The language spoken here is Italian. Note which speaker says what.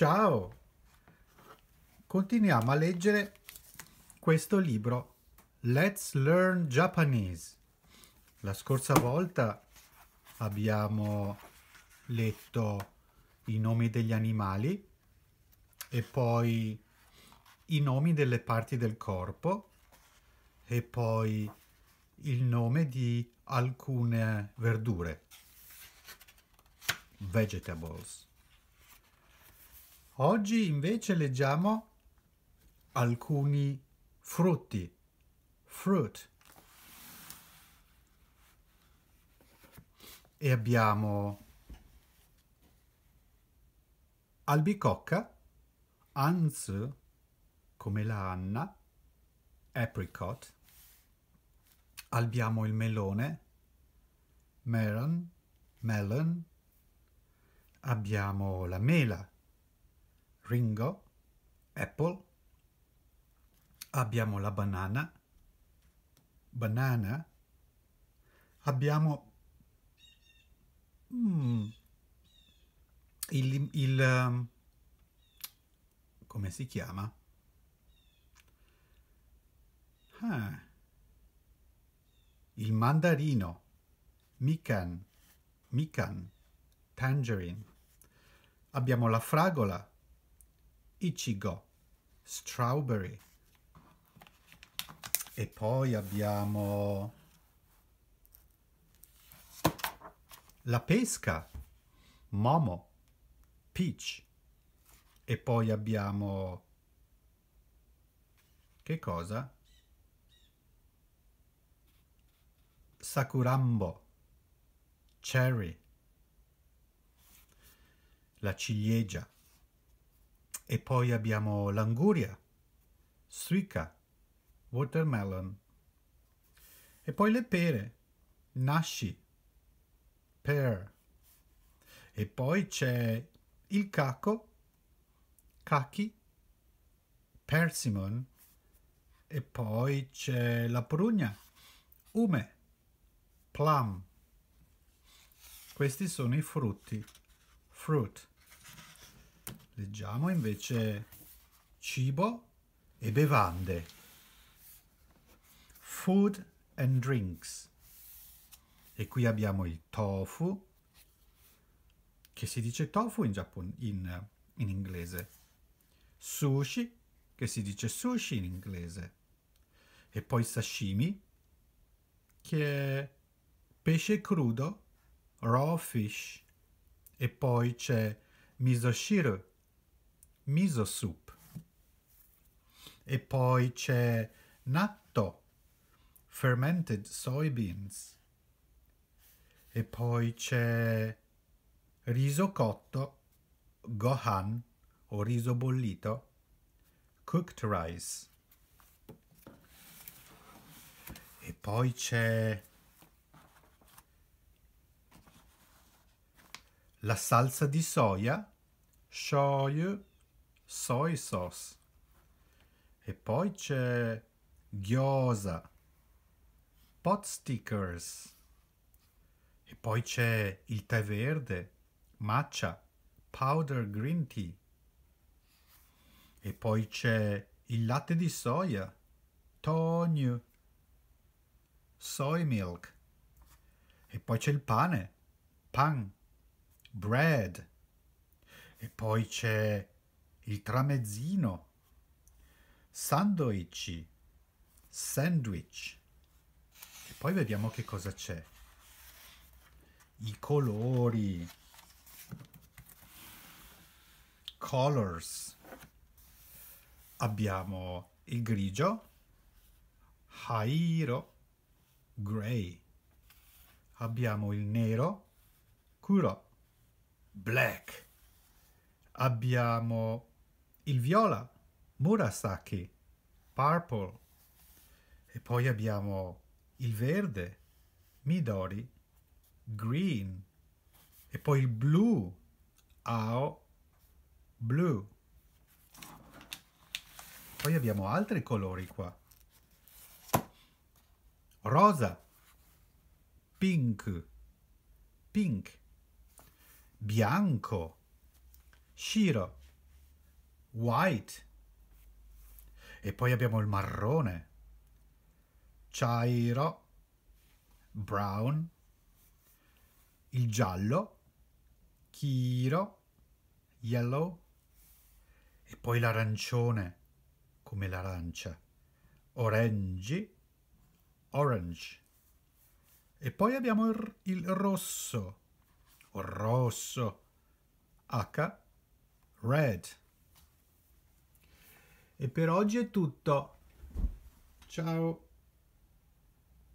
Speaker 1: Ciao! Continuiamo a leggere questo libro Let's Learn Japanese. La scorsa volta abbiamo letto i nomi degli animali e poi i nomi delle parti del corpo e poi il nome di alcune verdure. Vegetables. Oggi invece leggiamo alcuni frutti. Fruit. E abbiamo albicocca, anzu, come la Anna, apricot. Abbiamo il melone, melon, melon. Abbiamo la mela, Ringo, Apple, abbiamo la banana, banana, abbiamo mm, il, il um, come si chiama? Ah, il mandarino, mican, mican, tangerine. Abbiamo la fragola, Ichigo, Strawberry. E poi abbiamo la pesca, Momo, Peach. E poi abbiamo... Che cosa? Sakurambo, Cherry, la ciliegia. E poi abbiamo l'anguria, suica, watermelon. E poi le pere, nashi, pear. E poi c'è il caco, kaki, persimmon. E poi c'è la prugna, ume, plum. Questi sono i frutti, fruit. Leggiamo invece cibo e bevande. Food and drinks. E qui abbiamo il tofu, che si dice tofu in, Giappone, in, in inglese. Sushi, che si dice sushi in inglese. E poi sashimi, che è pesce crudo, raw fish. E poi c'è misoshiro, miso soup. E poi c'è natto, fermented soybeans. E poi c'è riso cotto, gohan o riso bollito, cooked rice. E poi c'è la salsa di soia, shoyu soy sauce. E poi c'è gyoza, pot stickers. E poi c'è il tè verde, matcha, powder green tea. E poi c'è il latte di soia, tonyu, soy milk. E poi c'è il pane, pan, bread. E poi c'è il tramezzino, sandwich, sandwich. E poi vediamo che cosa c'è. I colori, colors. Abbiamo il grigio, hairo, gray. Abbiamo il nero, kuro, black. Abbiamo il viola Murasaki, Purple, e poi abbiamo il verde Midori, Green, e poi il blu Ao, blu. Poi abbiamo altri colori qua. Rosa, Pink, Pink, Bianco, Shiro, white. E poi abbiamo il marrone, chairo, brown, il giallo, chiro, yellow, e poi l'arancione, come l'arancia, orange, orange. E poi abbiamo il, il rosso, rosso, H, red. E per oggi è tutto. Ciao!